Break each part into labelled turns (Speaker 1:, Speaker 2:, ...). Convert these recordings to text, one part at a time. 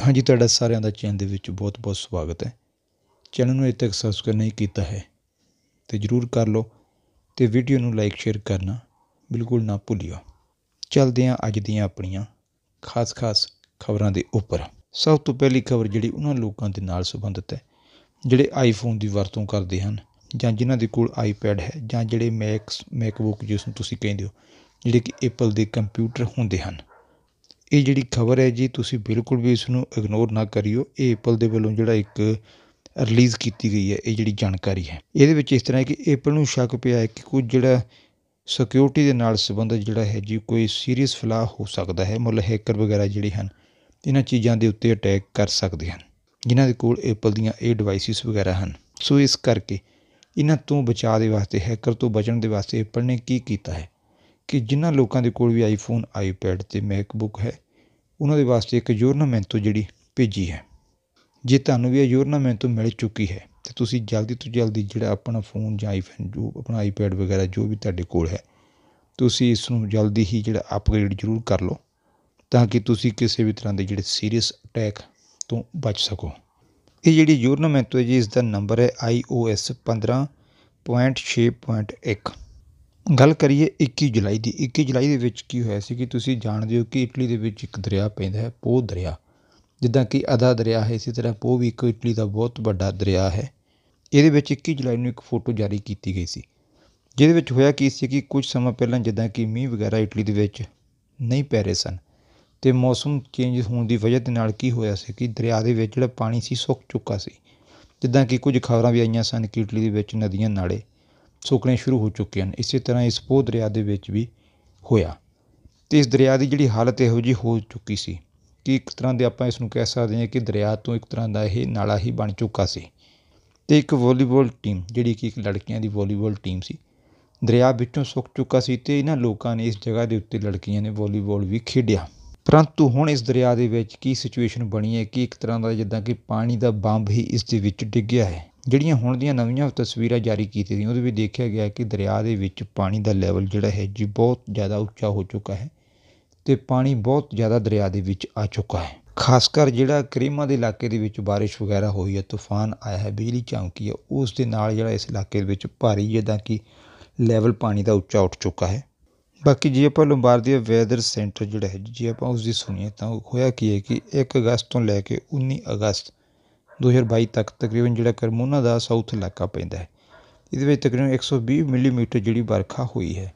Speaker 1: ਹਾਂਜੀ ਤੁਹਾਡਾ ਸਾਰਿਆਂ ਦਾ ਚੈਨਲ ਦੇ ਵਿੱਚ ਬਹੁਤ ਬਹੁਤ ਸਵਾਗਤ ਹੈ ਚੈਨਲ ਨੂੰ ਅਜੇ ਤੱਕ ਸਬਸਕ੍ਰਾਈਬ ਨਹੀਂ ਕੀਤਾ ਹੈ ਤੇ ਜਰੂਰ ਕਰ ਲਓ ਤੇ ਵੀਡੀਓ ਨੂੰ ਲਾਈਕ ਸ਼ੇਅਰ ਕਰਨਾ ਬਿਲਕੁਲ ਨਾ ਭੁੱਲਿਓ ਚਲਦੇ ਹਾਂ ਅੱਜ ਦੀਆਂ ਆਪਣੀਆਂ ਖਾਸ-ਖਾਸ ਖਬਰਾਂ ਦੇ ਉੱਪਰ ਸਭ ਤੋਂ ਪਹਿਲੀ ਖਬਰ ਜਿਹੜੀ ਉਹਨਾਂ ਲੋਕਾਂ ਦੇ ਨਾਲ ਸੰਬੰਧਿਤ ਹੈ ਜਿਹੜੇ ਆਈਫੋਨ ਦੀ ਵਰਤੋਂ ਕਰਦੇ ਹਨ ਜਾਂ ਜਿਨ੍ਹਾਂ ਦੇ ਕੋਲ ਆਈਪੈਡ ਹੈ ਜਾਂ ਜਿਹੜੇ ਮੈਕਸ ਮੈਕਬੁੱਕ ਜਿਸ ਨੂੰ ਤੁਸੀਂ ਕਹਿੰਦੇ ਹੋ ਜਿਹੜੇ ਕਿ ਐਪਲ ਦੇ ਕੰਪਿਊਟਰ ਹੁੰਦੇ ਹਨ ਇਹ ਜਿਹੜੀ ਖਬਰ ਹੈ ਜੀ ਤੁਸੀਂ ਬਿਲਕੁਲ ਵੀ ਇਸ ਨੂੰ ਇਗਨੋਰ ਨਾ ਕਰਿਓ ਇਹ ਐਪਲ ਦੇ ਵੱਲੋਂ ਜਿਹੜਾ ਇੱਕ ਰਿਲੀਜ਼ ਕੀਤੀ ਗਈ ਹੈ ਇਹ ਜਿਹੜੀ ਜਾਣਕਾਰੀ ਹੈ ਇਹਦੇ ਵਿੱਚ ਇਸ ਤਰ੍ਹਾਂ ਹੈ ਕਿ ਐਪਲ ਨੂੰ ਸ਼ੱਕ ਪਿਆ ਹੈ ਕਿ ਕੁਝ ਜਿਹੜਾ ਸਿਕਿਉਰਿਟੀ ਦੇ ਨਾਲ ਸੰਬੰਧਿਤ ਜਿਹੜਾ ਹੈ ਜੀ ਕੋਈ ਸੀਰੀਅਸ ਫਲਾ ਹੋ ਸਕਦਾ ਹੈ ਮੁੱਲ ਹੈਕਰ ਵਗੈਰਾ ਜਿਹੜੇ ਹਨ ਇਹਨਾਂ ਚੀਜ਼ਾਂ ਦੇ ਉੱਤੇ ਅਟੈਕ ਕਰ ਸਕਦੇ ਹਨ ਜਿਨ੍ਹਾਂ ਦੇ ਕੋਲ ਐਪਲ ਦੀਆਂ ਇਹ ਡਿਵਾਈਸਿਸ ਵਗੈਰਾ ਹਨ ਸੋ ਇਸ ਕਰਕੇ ਇਹਨਾਂ ਤੋਂ ਬਚਾਅ ਦੇ ਵਾਸਤੇ ਹੈਕਰ ਤੋਂ ਬਚਣ ਦੇ ਵਾਸਤੇ ਐਪਲ ਨੇ ਕੀ ਕੀਤਾ ਹੈ ਕਿ ਜਿਨ੍ਹਾਂ ਲੋਕਾਂ ਦੇ ਕੋਲ ਵੀ ਆਈਫੋਨ ਆਈਪੈਡ ਤੇ ਮੈਕਬੁੱਕ ਹੈ ਉਹਨਾਂ ਦੇ ਵਾਸਤੇ ਇੱਕ ਤੋਂ ਜਿਹੜੀ ਭੇਜੀ ਹੈ ਜੇ ਤੁਹਾਨੂੰ ਵੀ ਇਹ ਤੋਂ ਮਿਲ ਚੁੱਕੀ ਹੈ ਤੇ ਤੁਸੀਂ ਜਲਦੀ ਤੋਂ ਜਲਦੀ ਜਿਹੜਾ ਆਪਣਾ ਫੋਨ ਜਾਂ ਆਈਫੋਨ ਜੋ ਆਪਣਾ ਆਈਪੈਡ ਵਗੈਰਾ ਜੋ ਵੀ ਤੁਹਾਡੇ ਕੋਲ ਹੈ ਤੁਸੀਂ ਇਸ ਨੂੰ ਜਲਦੀ ਹੀ ਜਿਹੜਾ ਅਪਗ੍ਰੇਡ ਜ਼ਰੂਰ ਕਰ ਲਓ ਤਾਂ ਕਿ ਤੁਸੀਂ ਕਿਸੇ ਵੀ ਤਰ੍ਹਾਂ ਦੇ ਜਿਹੜੇ ਸੀਰੀਅਸ ਅਟੈਕ ਤੋਂ ਬਚ ਸਕੋ ਇਹ ਜਿਹੜੀ ਯੂਰਨਾਮੈਂਟੋ ਹੈ ਜੀ ਇਸ ਦਾ ਨੰਬਰ ਹੈ iOS 15.6.1 ਗੱਲ ਕਰੀਏ 21 ਜੁਲਾਈ ਦੀ 21 ਜੁਲਾਈ ਦੇ ਵਿੱਚ ਕੀ ਹੋਇਆ ਸੀ ਕਿ ਤੁਸੀਂ ਜਾਣਦੇ ਹੋ ਕਿ ਇਟਲੀ ਦੇ ਵਿੱਚ ਇੱਕ ਦਰਿਆ ਪੈਂਦਾ ਹੈ ਪੋ ਦਰਿਆ ਜਿੱਦਾਂ ਕਿ ਅਦਾ ਦਰਿਆ ਹੈ ਇਸੇ ਤਰ੍ਹਾਂ ਪੋ ਵੀ ਇੱਕ ਇਟਲੀ ਦਾ ਬਹੁਤ ਵੱਡਾ ਦਰਿਆ ਹੈ ਇਹਦੇ ਵਿੱਚ 21 ਜੁਲਾਈ ਨੂੰ ਇੱਕ ਫੋਟੋ ਜਾਰੀ ਕੀਤੀ ਗਈ ਸੀ ਜਿਹਦੇ ਵਿੱਚ ਹੋਇਆ ਕੀ ਸੀ ਕਿ ਕੁਝ ਸਮਾਂ ਪਹਿਲਾਂ ਜਿੱਦਾਂ ਕਿ ਮੀਂਹ ਵਗੈਰਾ ਇਟਲੀ ਦੇ ਵਿੱਚ ਨਹੀਂ ਪੈ ਰਹੇ ਸਨ ਤੇ ਮੌਸਮ ਚੇਂਜ ਹੋਣ ਦੀ ਵਜ੍ਹਾ ਦੇ ਨਾਲ ਕੀ ਹੋਇਆ ਸੀ ਕਿ ਦਰਿਆ ਦੇ ਵਿੱਚ ਜਿਹੜਾ ਪਾਣੀ ਸੀ ਸੁੱਕ ਚੁੱਕਾ ਸੀ ਜਿੱਦਾਂ ਕਿ ਕੁਝ ਖਬਰਾਂ ਵੀ ਆਈਆਂ ਸਨ ਕਿ ਇਟਲੀ ਦੇ ਵਿੱਚ ਨਦੀਆਂ ਨਾਲੇ ਸੁੱਕਣੇ ਸ਼ੁਰੂ ਹੋ ਚੁੱਕੇ ਹਨ ਇਸੇ ਤਰ੍ਹਾਂ ਇਸ ਪੋਹ ਦਰਿਆ ਦੇ ਵਿੱਚ ਵੀ ਹੋਇਆ ਤੇ ਇਸ ਦਰਿਆ ਦੀ ਜਿਹੜੀ ਹਾਲਤ ਇਹੋ ਜਿਹੀ ਹੋ ਚੁੱਕੀ ਸੀ ਕਿ ਇੱਕ ਤਰ੍ਹਾਂ ਦੇ ਆਪਾਂ ਇਸ ਨੂੰ ਕਹਿ ਸਕਦੇ ਹਾਂ ਕਿ ਦਰਿਆ ਤੋਂ ਇੱਕ ਤਰ੍ਹਾਂ ਦਾ ਇਹ ਨਾਲਾ ਹੀ ਬਣ ਚੁੱਕਾ ਸੀ ਤੇ ਇੱਕ ਵਾਲੀਬਾਲ ਟੀਮ ਜਿਹੜੀ ਕਿ ਇੱਕ ਲੜਕੀਆਂ ਦੀ ਵਾਲੀਬਾਲ ਟੀਮ ਸੀ ਦਰਿਆ ਵਿੱਚੋਂ ਸੁੱਕ ਚੁੱਕਾ ਸੀ ਤੇ ਇਹਨਾਂ ਲੋਕਾਂ ਨੇ ਇਸ ਜਗ੍ਹਾ ਦੇ ਉੱਤੇ ਲੜਕੀਆਂ ਨੇ ਵਾਲੀਬਾਲ ਵੀ ਖੇਡਿਆ ਪਰੰਤੂ ਹੁਣ ਇਸ ਦਰਿਆ ਦੇ ਵਿੱਚ ਕੀ ਸਿਚੁਏਸ਼ਨ ਬਣੀ ਹੈ ਕਿ ਇੱਕ ਤਰ੍ਹਾਂ ਦਾ ਜਿੱਦਾਂ ਕਿ ਪਾਣੀ ਦਾ ਬੰਬ ਹੀ ਇਸ ਦੇ ਵਿੱਚ ਡਿੱਗਿਆ ਹੈ ਜਿਹੜੀਆਂ ਹੁਣ ਦੀਆਂ ਨਵੀਆਂ ਤਸਵੀਰਾਂ ਜਾਰੀ ਕੀਤੀ ਗਈਆਂ ਉਹਦੇ ਵਿੱਚ ਦੇਖਿਆ ਗਿਆ ਕਿ ਦਰਿਆ ਦੇ ਵਿੱਚ ਪਾਣੀ ਦਾ ਲੈਵਲ ਜਿਹੜਾ ਹੈ ਜੀ ਬਹੁਤ ਜ਼ਿਆਦਾ ਉੱਚਾ ਹੋ ਚੁੱਕਾ ਹੈ ਅਤੇ ਪਾਣੀ ਬਹੁਤ ਜ਼ਿਆਦਾ ਦਰਿਆ ਦੇ ਵਿੱਚ ਆ ਚੁੱਕਾ ਹੈ ਖਾਸ ਕਰ ਜਿਹੜਾ ਕਰੀਮਾ ਦੇ ਇਲਾਕੇ ਦੇ ਵਿੱਚ ਬਾਰਿਸ਼ ਵਗੈਰਾ ਹੋਈ ਹੈ ਤੂਫਾਨ ਆਇਆ ਹੈ ਬਿਜਲੀ ਚਮਕੀ ਹੈ ਉਸ ਦੇ ਨਾਲ ਜਿਹੜਾ ਇਸ ਇਲਾਕੇ ਦੇ ਵਿੱਚ ਭਾਰੀ ਜਿੱਦਾਂ ਕਿ ਲੈਵਲ ਪਾਣੀ ਦਾ ਉੱਚਾ ਉੱਠ ਚੁੱਕਾ ਹੈ ਬਾਕੀ ਜੇ ਆਪਾਂ ਲੰਬਾਰਦੀਆ ਵੈਦਰ ਸੈਂਟਰ ਜਿਹੜਾ ਹੈ ਜੇ ਆਪਾਂ ਉਸ ਦੀ ਸੁਣੀਏ ਤਾਂ ਹੋਇਆ ਕੀ ਹੈ ਕਿ 1 ਅਗਸਤ ਤੋਂ ਲੈ ਕੇ 19 ਅਗਸਤ 2022 ਤੱਕ ਤਕਰੀਬਨ ਜਿਹੜਾ ਕਰਮੋਨਾ ਦਾ ਸਾਊਥ ਇਲਾਕਾ ਪੈਂਦਾ ਹੈ ਇਹਦੇ ਵਿੱਚ ਤਕਰੀਬਨ 120 ਮਿਲੀਮੀਟਰ ਜਿਹੜੀ ਵਰਖਾ ਹੋਈ ਹੈ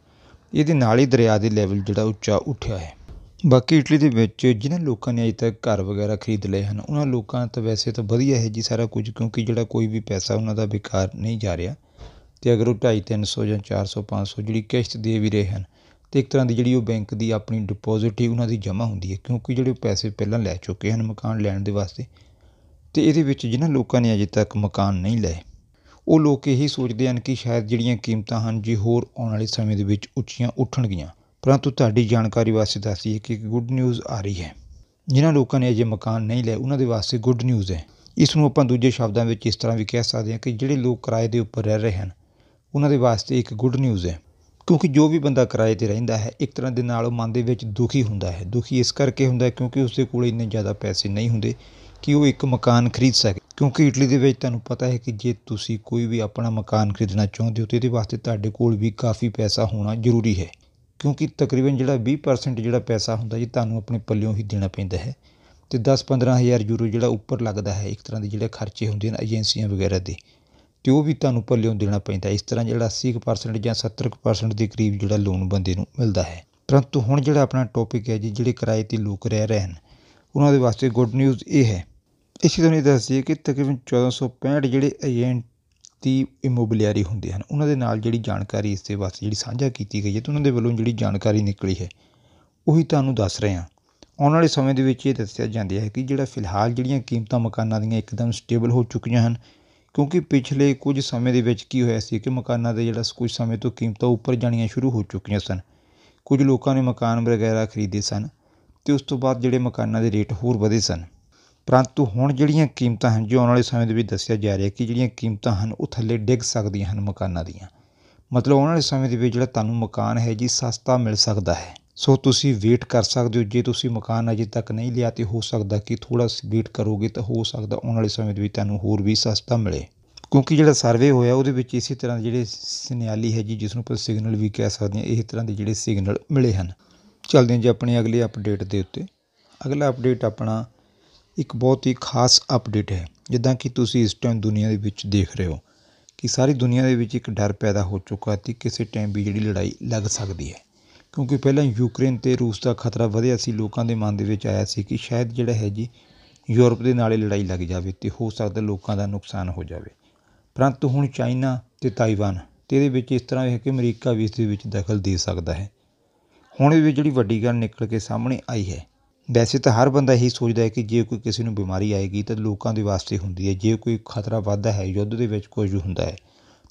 Speaker 1: ਇਹਦੇ ਨਾਲ ਹੀ ਦਰਿਆ ਦੇ ਲੈਵਲ ਜਿਹੜਾ ਉੱਚਾ ਉੱਠਿਆ ਹੈ ਬਾਕੀ ਇਟਲੀ ਦੇ ਵਿੱਚ ਜਿਨ੍ਹਾਂ ਲੋਕਾਂ ਨੇ ਅਜੇ ਤੱਕ ਘਰ ਵਗੈਰਾ ਖਰੀਦ ਲਏ ਹਨ ਉਹਨਾਂ ਲੋਕਾਂ ਤਾਂ ਵੈਸੇ ਤਾਂ ਵਧੀਆ ਹੈ ਜੀ ਸਾਰਾ ਕੁਝ ਕਿਉਂਕਿ ਜਿਹੜਾ ਕੋਈ ਵੀ ਪੈਸਾ ਉਹਨਾਂ ਦਾ ਬੇਕਾਰ ਨਹੀਂ ਜਾ ਰਿਹਾ ਤੇ ਅਗਰ ਉਹ 2.5 300 ਜਾਂ 400 500 ਜਿਹੜੀ ਕਿਸ਼ਤ ਦੇ ਵੀ ਰਹੇ ਹਨ ਤੇ ਇੱਕ ਤਰ੍ਹਾਂ ਦੀ ਜਿਹੜੀ ਉਹ ਬੈਂਕ ਦੀ ਆਪਣੀ ਡਿਪੋਜ਼ਿਟ ਹੀ ਉਹਨਾਂ ਦੀ ਜਮ੍ਹਾਂ ਹੁੰਦੀ ਹੈ ਕਿਉਂਕਿ ਜਿਹੜੇ ਪੈਸੇ ਪਹਿਲਾਂ ਲੈ ਚੁੱਕੇ ਹਨ ਮਕਾਨ ਲੈਣ ਦੇ ਵਾਸਤੇ ਅਤੇ ਇਹਦੇ ਵਿੱਚ ਜਿਨ੍ਹਾਂ ਲੋਕਾਂ ਨੇ ਅਜੇ ਤੱਕ ਮਕਾਨ ਨਹੀਂ ਲਏ ਉਹ ਲੋਕ ਇਹੀ ਸੋਚਦੇ ਹਨ ਕਿ ਸ਼ਾਇਦ ਜਿਹੜੀਆਂ ਕੀਮਤਾਂ ਹਨ ਜੀ ਹੋਰ ਆਉਣ ਵਾਲੇ ਸਮੇਂ ਦੇ ਵਿੱਚ ਉੱਚੀਆਂ ਉੱਠਣਗੀਆਂ ਪਰੰਤੂ ਤੁਹਾਡੀ ਜਾਣਕਾਰੀ ਵਾਸਤੇ ਦੱਸੀ ਕਿ ਕਿ ਗੁੱਡ ਨਿਊਜ਼ ਆ ਰਹੀ ਹੈ ਜਿਨ੍ਹਾਂ ਲੋਕਾਂ ਨੇ ਅਜੇ ਮਕਾਨ ਨਹੀਂ ਲਏ ਉਹਨਾਂ ਦੇ ਵਾਸਤੇ ਗੁੱਡ ਨਿਊਜ਼ ਹੈ ਇਸ ਨੂੰ ਆਪਾਂ ਦੂਜੇ ਸ਼ਬਦਾਂ ਵਿੱਚ ਇਸ ਤਰ੍ਹਾਂ ਵੀ ਕਹਿ ਸਕਦੇ ਹਾਂ ਕਿ ਜਿਹੜੇ ਲੋਕ ਕਿਰਾਏ ਦੇ ਉੱਪਰ ਰਹਿ ਰਹੇ ਹਨ ਉਹਨਾਂ ਦੇ ਵਾਸਤੇ ਇੱਕ ਗੁੱਡ ਨਿਊਜ਼ ਹੈ ਕਿਉਂਕਿ ਜੋ ਵੀ ਬੰਦਾ ਕਿਰਾਏ ਤੇ ਰਹਿੰਦਾ ਹੈ ਇੱਕ ਤਰ੍ਹਾਂ ਦੇ ਨਾਲ ਉਹ ਮਨ ਦੇ ਵਿੱਚ ਦੁਖੀ ਹੁੰਦਾ ਹੈ ਦੁਖੀ ਇਸ ਕਰਕੇ ਹੁੰਦਾ ਕਿਉਂਕਿ ਉਸ ਦੇ ਕੋਲ ਇੰਨੇ ਜ਼ਿਆਦਾ ਪੈਸੇ ਨਹੀਂ ਹੁੰਦੇ ਕਿ ਉਹ ਇੱਕ ਮਕਾਨ ਖਰੀਦ ਸਕੇ ਕਿਉਂਕਿ ਇਟਲੀ ਦੇ ਵਿੱਚ ਤੁਹਾਨੂੰ ਪਤਾ ਹੈ ਕਿ ਜੇ ਤੁਸੀਂ ਕੋਈ ਵੀ ਆਪਣਾ ਮਕਾਨ ਖਰੀਦਣਾ ਚਾਹੁੰਦੇ ਹੋ ਤੇ ਇਹਦੇ ਵਾਸਤੇ ਤੁਹਾਡੇ ਕੋਲ ਵੀ ਕਾਫੀ ਪੈਸਾ ਹੋਣਾ ਜ਼ਰੂਰੀ ਹੈ ਕਿਉਂਕਿ ਤਕਰੀਬਨ ਜਿਹੜਾ 20% ਜਿਹੜਾ ਪੈਸਾ ਹੁੰਦਾ ਜੀ ਤੁਹਾਨੂੰ ਆਪਣੇ ਪੱਲਿਓਂ ਹੀ ਦੇਣਾ ਪੈਂਦਾ ਹੈ ਤੇ 10-15000 ਯੂਰੋ ਜਿਹੜਾ ਉੱਪਰ ਲੱਗਦਾ ਹੈ ਇੱਕ ਤਰ੍ਹਾਂ ਦੇ ਜਿਹੜੇ ਖਰਚੇ ਹੁੰਦੇ ਨੇ ਏਜੰਸੀਆਂ ਵਗੈਰਾ ਦੇ ਤੇ ਉਹ ਵੀ ਤੁਹਾਨੂੰ ਪੱਲਿਓਂ ਦੇਣਾ ਪੈਂਦਾ ਇਸ ਤਰ੍ਹਾਂ ਜਿਹੜਾ 80% ਜਾਂ 70% ਦੇ ਕਰੀਬ ਜਿਹੜਾ ਲੋਨ ਬੰਦੇ ਨੂੰ ਮਿਲਦਾ ਹੈ ਪਰੰਤੂ ਹੁਣ ਜਿਹੜਾ ਆਪਣਾ ਟੌਪਿਕ ਹੈ ਜੀ ਜਿਹੜੇ ਕਿਰਾਏ ਤੇ ਲੋਕ ਰਹਿ ਰਹੇ ਹਨ ਉਹਨਾਂ ਦੇ ਵਾਸਤੇ ਗੁੱਡ ਨਿਊਜ਼ ਇਹ ਹੈ ਇਸੇ ਤਰ੍ਹਾਂ ਇਹ ਦੱਸਦੀ ਕਿ ਤਕਰੀਬਨ 1465 ਜਿਹੜੇ ਏਜੰਟ ਦੀ ਇਮੋਬਿਲਿਆਰੀ ਹੁੰਦੇ ਹਨ ਉਹਨਾਂ ਦੇ ਨਾਲ ਜਿਹੜੀ ਜਾਣਕਾਰੀ ਇਸ ਦੇ ਵਾਸਤੇ ਜਿਹੜੀ ਸਾਂਝਾ ਕੀਤੀ ਗਈ ਹੈ ਤੇ ਉਹਨਾਂ ਦੇ ਵੱਲੋਂ ਜਿਹੜੀ ਜਾਣਕਾਰੀ ਨਿਕਲੀ ਹੈ ਉਹੀ ਤੁਹਾਨੂੰ ਦੱਸ ਰਹੇ ਹਾਂ ਆਉਣ ਵਾਲੇ ਸਮੇਂ ਦੇ ਵਿੱਚ ਇਹ ਦੱਸਿਆ ਜਾਂਦਾ ਹੈ ਕਿ ਜਿਹੜਾ ਫਿਲਹਾਲ ਜਿਹੜੀਆਂ ਕੀਮਤਾਂ ਮਕਾਨਾਂ ਦੀਆਂ ਇੱਕਦਮ ਸਟੇਬਲ ਹੋ ਚੁੱਕੀਆਂ ਹਨ ਕਿਉਂਕਿ ਪਿਛਲੇ ਕੁਝ ਸਮੇਂ ਦੇ ਵਿੱਚ ਕੀ ਹੋਇਆ ਸੀ ਕਿ ਮਕਾਨਾਂ ਦੇ ਜਿਹੜਾ ਕੁਝ ਸਮੇਂ ਤੋਂ ਕੀਮਤਾਂ ਉੱਪਰ ਜਾਣੀਆਂ ਸ਼ੁਰੂ ਹੋ ਚੁੱਕੀਆਂ ਸਨ ਕੁਝ ਲੋਕਾਂ ਨੇ ਮਕਾਨ ਵਗੈਰਾ ਖਰੀਦੇ ਸਨ ਅਤੇ ਉਸ ਤੋਂ ਬਾਅਦ ਜਿਹੜੇ ਮਕਾਨਾਂ ਦੇ ਰੇਟ ਹੋਰ ਵਧੇ ਸਨ ਪਰੰਤੂ ਹੁਣ ਜਿਹੜੀਆਂ ਕੀਮਤਾਂ ਹਨ ਜੋ ਆਉਣ ਵਾਲੇ ਸਮੇਂ ਦੇ ਵਿੱਚ ਦੱਸਿਆ ਜਾ ਰਿਹਾ ਕਿ ਜਿਹੜੀਆਂ ਕੀਮਤਾਂ ਹਨ ਉਹ ਥੱਲੇ ਡਿੱਗ ਸਕਦੀਆਂ ਹਨ ਮਕਾਨਾਂ ਦੀਆਂ ਮਤਲਬ ਆਉਣ ਵਾਲੇ ਸਮੇਂ ਦੇ ਵਿੱਚ ਜਿਹੜਾ ਤੁਹਾਨੂੰ ਮਕਾਨ ਹੈ ਜੀ ਸਸਤਾ ਮਿਲ ਸਕਦਾ ਹੈ ਸੋ ਤੁਸੀਂ ਵੇਟ ਕਰ ਸਕਦੇ ਹੋ ਜੇ ਤੁਸੀਂ ਮਕਾਨ ਅਜੇ ਤੱਕ ਨਹੀਂ ਲਿਆ ਤੇ ਹੋ ਸਕਦਾ ਕਿ ਥੋੜਾ ਵੇਟ ਕਰੋਗੇ ਤਾਂ ਹੋ ਸਕਦਾ ਆਉਣ ਵਾਲੇ ਸਮੇਂ ਦੇ ਵਿੱਚ ਤੁਹਾਨੂੰ ਹੋਰ ਵੀ ਸਸਤਾ ਮਿਲੇ ਕਿਉਂਕਿ ਜਿਹੜਾ ਸਰਵੇ ਹੋਇਆ ਉਹਦੇ ਵਿੱਚ ਇਸੇ ਤਰ੍ਹਾਂ ਜਿਹੜੇ ਸਿਨਿਆਲੀ ਹੈ ਜੀ ਜਿਸ ਨੂੰ ਆਪਾਂ ਸਿਗਨਲ ਵੀ ਕਹਿ ਸਕਦੇ ਹਾਂ ਇਹ ਤਰ੍ਹਾਂ ਦੇ ਜਿਹੜੇ ਸਿਗਨਲ ਮਿਲੇ ਹਨ ਚਲਦੇ ਹਾਂ ਜੀ ਆਪਣੇ ਅਗਲੇ ਅਪਡੇਟ ਦੇ ਉੱਤੇ ਅਗਲਾ ਅਪਡੇਟ ਆਪਣਾ ਇੱਕ ਬਹੁਤ ਹੀ ਖਾਸ ਅਪਡੇਟ ਹੈ ਜਿੱਦਾਂ ਕਿ ਤੁਸੀਂ ਇਸ ਟਾਈਮ ਦੁਨੀਆ ਦੇ ਵਿੱਚ ਦੇਖ ਰਹੇ ਹੋ ਕਿ ਸਾਰੀ ਦੁਨੀਆ ਦੇ ਵਿੱਚ ਇੱਕ ਡਰ ਪੈਦਾ ਹੋ ਚੁੱਕਾ ਕਿ ਕਿਸੇ ਟਾਈਮ ਵੀ ਜਿਹੜੀ ਲੜਾਈ ਲੱਗ ਸਕਦੀ ਹੈ ਕਿਉਂਕਿ ਪਹਿਲਾਂ ਯੂਕਰੇਨ ਤੇ ਰੂਸ ਦਾ ਖਤਰਾ ਵਧਿਆ ਸੀ ਲੋਕਾਂ ਦੇ ਮਨ ਦੇ ਵਿੱਚ ਆਇਆ ਸੀ ਕਿ ਸ਼ਾਇਦ ਜਿਹੜਾ ਹੈ ਜੀ ਯੂਰਪ ਦੇ ਨਾਲ ਹੀ ਲੜਾਈ ਲੱਗ ਜਾਵੇ ਤੇ ਹੋ ਸਕਦਾ ਲੋਕਾਂ ਦਾ ਨੁਕਸਾਨ ਹੋ ਜਾਵੇ ਪਰੰਤੂ ਹੁਣ ਚਾਈਨਾ ਤੇ ਤਾਈਵਾਨ ਤੇ ਇਹਦੇ ਵਿੱਚ ਇਸ ਤਰ੍ਹਾਂ ਹੈ ਕਿ ਅਮਰੀਕਾ ਵੀ ਇਸ ਦੇ ਵਿੱਚ ਦਖਲ ਦੇ ਸਕਦਾ ਹੈ ਹੁਣ ਵੀ ਜਿਹੜੀ ਵੱਡੀ ਗੱਲ ਨਿਕਲ ਕੇ ਸਾਹਮਣੇ ਆਈ ਹੈ ਵੈਸੇ ਤਾਂ ਹਰ ਬੰਦਾ ਇਹੀ ਸੋਚਦਾ ਹੈ ਕਿ ਜੇ ਕੋਈ ਕਿਸੇ ਨੂੰ ਬਿਮਾਰੀ ਆਏਗੀ ਤਾਂ ਲੋਕਾਂ ਦੇ ਵਾਸਤੇ ਹੁੰਦੀ ਹੈ ਜੇ ਕੋਈ ਖਤਰਾ ਵੱਧਦਾ ਹੈ ਯੁੱਧ ਦੇ ਵਿੱਚ ਕੁਝ ਹੁੰਦਾ ਹੈ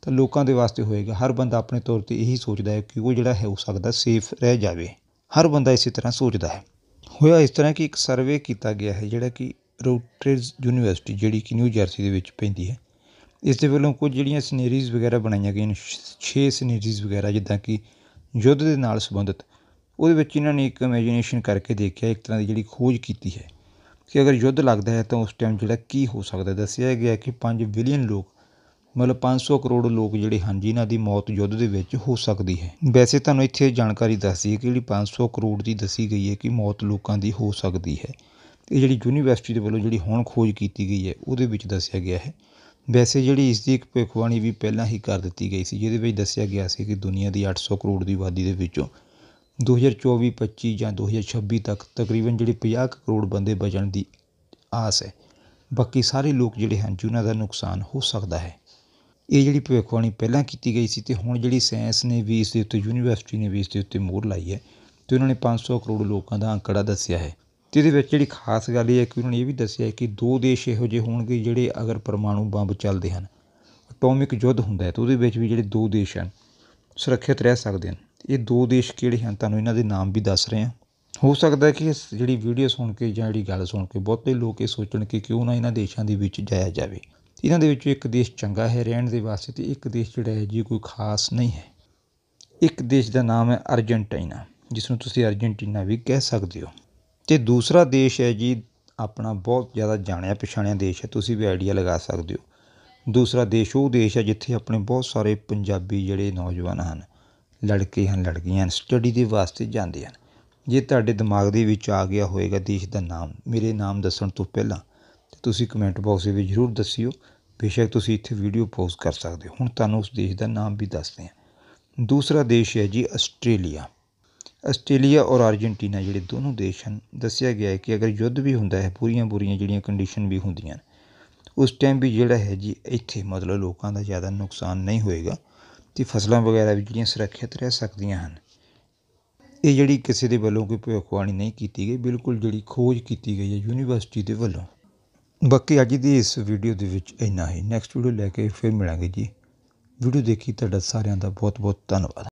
Speaker 1: ਤਾਂ ਲੋਕਾਂ ਦੇ ਵਾਸਤੇ ਹੋਏਗਾ ਹਰ ਬੰਦਾ ਆਪਣੇ ਤੌਰ ਤੇ ਇਹੀ ਸੋਚਦਾ ਹੈ ਕਿ ਉਹ ਜਿਹੜਾ ਹੈ ਹੋ ਸਕਦਾ ਸੇਫ ਰਹਿ ਜਾਵੇ ਹਰ ਬੰਦਾ ਇਸੇ ਤਰ੍ਹਾਂ ਸੋਚਦਾ ਹੈ ਹੋਇਆ ਇਸ ਤਰ੍ਹਾਂ ਕਿ ਇੱਕ ਸਰਵੇ ਕੀਤਾ ਗਿਆ ਹੈ ਜਿਹੜਾ ਕਿ ਰੋਟਰੀਜ਼ ਯੂਨੀਵਰਸਿਟੀ ਜਿਹੜੀ ਕਿ ਨਿਊ ਜਰਸੀ ਦੇ ਵਿੱਚ ਪੈਂਦੀ ਹੈ ਇਸ ਦੇ ਵੱਲੋਂ ਕੁਝ ਜਿਹੜੀਆਂ ਸਿਨੇਰੀਜ਼ ਵਗੈਰਾ ਬਣਾਈਆਂ ਗਈਆਂ ਨੇ 6 ਸਿਨੇਰੀਜ਼ ਵਗੈਰਾ ਜਿੱਦਾਂ ਕਿ ਯੁੱਧ ਦੇ ਨਾਲ ਸੰਬੰਧਿਤ ਉਹਦੇ ਵਿੱਚ ਇਹਨਾਂ ਨੇ ਇੱਕ ਇਮੇਜਿਨੇਸ਼ਨ ਕਰਕੇ ਦੇਖਿਆ ਇੱਕ ਤਰ੍ਹਾਂ ਦੀ ਜਿਹੜੀ ਖੋਜ ਕੀਤੀ ਹੈ ਕਿ ਅਗਰ ਯੁੱਧ ਲੱਗਦਾ ਹੈ ਤਾਂ ਉਸ ਟਾਈਮ ਜਿਹੜਾ ਕੀ ਹੋ ਸਕਦਾ ਦੱਸਿਆ ਗਿਆ ਕਿ 5 ਬਿਲੀਅਨ ਲੋਕ ਮਤਲਬ 500 ਕਰੋੜ ਲੋਕ ਜਿਹੜੇ ਹਨ ਜਿਨ੍ਹਾਂ ਦੀ ਮੌਤ ਯੁੱਧ ਦੇ ਵਿੱਚ ਹੋ ਸਕਦੀ ਹੈ ਵੈਸੇ ਤੁਹਾਨੂੰ ਇੱਥੇ ਜਾਣਕਾਰੀ ਦੱਸਦੀ ਹੈ ਕਿ ਜਿਹੜੀ 500 ਕਰੋੜ ਦੀ ਦੱਸੀ ਗਈ ਹੈ ਕਿ ਮੌਤ ਲੋਕਾਂ ਦੀ ਹੋ ਸਕਦੀ ਹੈ ਇਹ ਜਿਹੜੀ ਯੂਨੀਵਰਸਿਟੀ ਦੇ ਵੱਲੋਂ ਜਿਹੜੀ ਹੁਣ ਖੋਜ ਕੀਤੀ ਗਈ ਹੈ ਉਹਦੇ ਵਿੱਚ ਦੱਸਿਆ ਗਿਆ ਹੈ ਵੈਸੇ ਜਿਹੜੀ ਇਸ ਦੀ ਇੱਕ ਭਵਿੱਖਬਾਣੀ ਵੀ ਪਹਿਲਾਂ ਹੀ ਕਰ ਦਿੱਤੀ ਗਈ ਸੀ ਜਿਹਦੇ ਵਿੱਚ ਦੱਸਿਆ ਗਿਆ ਸੀ ਕਿ ਦੁਨੀਆ ਦੀ 800 ਕਰੋੜ ਦੀ ਆਬਾਦੀ ਦੇ ਵਿੱਚੋਂ ਦੋ ਹਜ਼ਾਰ ਚੌਵੀ ਪੱਚੀ ਜਾਂ ਦੋ ਹਜ਼ਾਰ ਛੱਬੀ ਤੱਕ ਤਕਰੀਬਨ ਜਿਹੜੇ ਪੰਜਾਹ ਕੁ ਕਰੋੜ ਬੰਦੇ ਬਚਣ ਦੀ ਆਸ ਹੈ ਬਾਕੀ ਸਾਰੇ ਲੋਕ ਜਿਹੜੇ ਹਨ ਜਿਨ੍ਹਾਂ ਦਾ ਨੁਕਸਾਨ ਹੋ ਸਕਦਾ ਹੈ ਇਹ ਜਿਹੜੀ ਭਵਿੱਖਬਾਣੀ ਪਹਿਲਾਂ ਕੀਤੀ ਗਈ ਸੀ ਤੇ ਹੁਣ ਜਿਹੜੀ ਸਾਇੰਸ ਨੇ ਵੀ ਇਸ ਦੇ ਉੱਤੇ ਯੂਨੀਵਰਸਿਟੀ ਨੇ ਵੀ ਇਸ ਦੇ ਉੱਤੇ ਮੋਹਰ ਲਾਈ ਹੈ ਤੇ ਉਹਨਾਂ ਨੇ 500 ਕਰੋੜ ਲੋਕਾਂ ਦਾ ਅੰਕੜਾ ਦੱਸਿਆ ਹੈ ਤੇ ਇਹਦੇ ਵਿੱਚ ਜਿਹੜੀ ਖਾਸ ਗੱਲ ਇਹ ਹੈ ਕਿ ਉਹਨਾਂ ਨੇ ਇਹ ਵੀ ਦੱਸਿਆ ਕਿ ਦੋ ਦੇਸ਼ ਇਹੋ ਜਿਹੇ ਹੋਣਗੇ ਜਿਹੜੇ ਅਗਰ ਪਰਮਾਣੂ ਬੰਬ ਚੱਲਦੇ ਹਨ ਐਟੋਮਿਕ ਯੁੱਧ ਹੁੰਦਾ ਹੈ ਤੇ ਉਹਦੇ ਵਿੱਚ ਵੀ ਜਿਹੜੇ ਦੋ ਦੇਸ਼ ਹਨ ਸੁਰੱਖਿਅਤ ਰਹਿ ਸਕਦੇ ਹਨ ਇਹ ਦੋ ਦੇਸ਼ ਕਿਹੜੇ ਹਨ ਤੁਹਾਨੂੰ ਇਹਨਾਂ ਦੇ ਨਾਮ ਵੀ ਦੱਸ ਰਿਹਾ ਹੋ ਸਕਦਾ ਕਿ ਇਸ ਜਿਹੜੀ ਵੀਡੀਓ ਸੁਣ ਕੇ ਜਾਂ ਜਿਹੜੀ ਗੱਲ ਸੁਣ ਕੇ ਬਹੁਤੇ ਲੋਕ ਇਹ ਸੋਚਣ ਕਿ ਕਿਉਂ ਨਾ ਇਹਨਾਂ ਦੇਸ਼ਾਂ ਦੇ ਵਿੱਚ ਜਾਇਆ ਜਾਵੇ ਇਹਨਾਂ ਦੇ ਵਿੱਚੋਂ ਇੱਕ ਦੇਸ਼ ਚੰਗਾ ਹੈ ਰਹਿਣ ਦੇ ਵਾਸਤੇ ਤੇ ਇੱਕ ਦੇਸ਼ ਜਿਹੜਾ ਹੈ ਜੀ ਕੋਈ ਖਾਸ ਨਹੀਂ ਹੈ ਇੱਕ ਦੇਸ਼ ਦਾ ਨਾਮ ਹੈ ਅਰਜنٹੀਨਾ ਜਿਸ ਨੂੰ ਤੁਸੀਂ ਅਰਜنٹੀਨਾ ਵੀ ਕਹਿ ਸਕਦੇ ਹੋ ਤੇ ਦੂਸਰਾ ਦੇਸ਼ ਹੈ ਜੀ ਆਪਣਾ ਬਹੁਤ ਜ਼ਿਆਦਾ ਜਾਣਿਆ ਪਛਾਣਿਆ ਦੇਸ਼ ਹੈ ਤੁਸੀਂ ਵੀ ਆਈਡੀਆ ਲਗਾ ਸਕਦੇ ਹੋ ਦੂਸਰਾ ਦੇਸ਼ ਉਹ ਦੇਸ਼ ਹੈ ਜਿੱਥੇ ਆਪਣੇ ਬਹੁਤ ਸਾਰੇ ਪੰਜਾਬੀ ਜਿਹੜੇ ਨੌਜਵਾਨ ਹਨ ਲੜਕੇ ਹਨ ਲੜਕੀਆਂ ਸਟੱਡੀ ਦੇ ਵਾਸਤੇ ਜਾਂਦੇ ਹਨ ਜੇ ਤੁਹਾਡੇ ਦਿਮਾਗ ਦੇ ਵਿੱਚ ਆ ਗਿਆ ਹੋਵੇਗਾ ਦੇਸ਼ ਦਾ ਨਾਮ ਮੇਰੇ ਨਾਮ ਦੱਸਣ ਤੋਂ ਪਹਿਲਾਂ ਤੇ ਤੁਸੀਂ ਕਮੈਂਟ ਬਾਕਸ ਦੇ ਵਿੱਚ ਜ਼ਰੂਰ ਦੱਸਿਓ ਬੇਸ਼ੱਕ ਤੁਸੀਂ ਇੱਥੇ ਵੀਡੀਓ ਪੋਸਟ ਕਰ ਸਕਦੇ ਹੋ ਹੁਣ ਤੁਹਾਨੂੰ ਉਸ ਦੇਸ਼ ਦਾ ਨਾਮ ਵੀ ਦੱਸਦੇ ਹਾਂ ਦੂਸਰਾ ਦੇਸ਼ ਹੈ ਜੀ ਆਸਟ੍ਰੇਲੀਆ ਆਸਟ੍ਰੇਲੀਆ ਔਰ ਅਰਜنٹੀਨਾ ਜਿਹੜੇ ਦੋਨੋਂ ਦੇਸ਼ ਹਨ ਦੱਸਿਆ ਗਿਆ ਹੈ ਕਿ ਅਗਰ ਯੁੱਧ ਵੀ ਹੁੰਦਾ ਹੈ ਪੂਰੀਆਂ ਪੂਰੀਆਂ ਜਿਹੜੀਆਂ ਕੰਡੀਸ਼ਨ ਵੀ ਹੁੰਦੀਆਂ ਉਸ ਟਾਈਮ ਵੀ ਜਿਹੜਾ ਹੈ ਜੀ ਇੱਥੇ ਮਤਲਬ ਲੋਕਾਂ ਦਾ ਜ਼ਿਆਦਾ ਨੁਕਸਾਨ ਨਹੀਂ ਹੋਏਗਾ ਅਤੇ ਫਸਲਾਂ ਵਗੈਰਾ ਵੀ ਜਿਹੜੀਆਂ ਸੁਰੱਖਿਅਤ ਰਹਿ ਸਕਦੀਆਂ ਹਨ ਇਹ ਜਿਹੜੀ ਕਿਸੇ ਦੇ ਵੱਲੋਂ ਕੋਈ ਭਵਿੱਖਬਾਣੀ ਨਹੀਂ ਕੀਤੀ ਗਈ ਬਿਲਕੁਲ ਜਿਹੜੀ ਖੋਜ ਕੀਤੀ ਗਈ ਹੈ ਯੂਨੀਵਰਸਿਟੀ ਦੇ ਵੱਲੋਂ ਬਾਕੀ ਅੱਜ ਦੀ ਇਸ ਵੀਡੀਓ ਦੇ ਵਿੱਚ ਇੰਨਾ ਹੀ ਨੈਕਸਟ ਵੀਡੀਓ ਲੈ ਕੇ ਫਿਰ ਮਿਲਾਂਗੇ ਜੀ ਵੀਡੀਓ ਦੇਖੀ ਤੁਹਾਡਾ ਸਾਰਿਆਂ ਦਾ ਬਹੁਤ ਬਹੁਤ ਧੰਨਵਾਦ